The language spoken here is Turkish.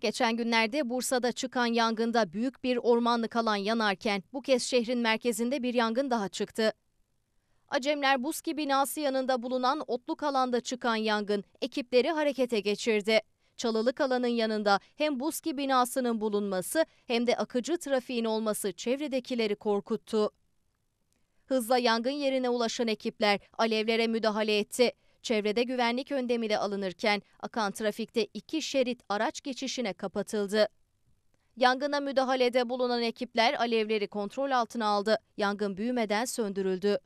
Geçen günlerde Bursa'da çıkan yangında büyük bir ormanlık alan yanarken bu kez şehrin merkezinde bir yangın daha çıktı. Acemler Buzki binası yanında bulunan otluk alanda çıkan yangın ekipleri harekete geçirdi. Çalılık alanın yanında hem Buzki binasının bulunması hem de akıcı trafiğin olması çevredekileri korkuttu. Hızla yangın yerine ulaşan ekipler alevlere müdahale etti çevrede güvenlik önlemiyle alınırken akan trafikte iki şerit araç geçişine kapatıldı. Yangına müdahalede bulunan ekipler alevleri kontrol altına aldı. Yangın büyümeden söndürüldü.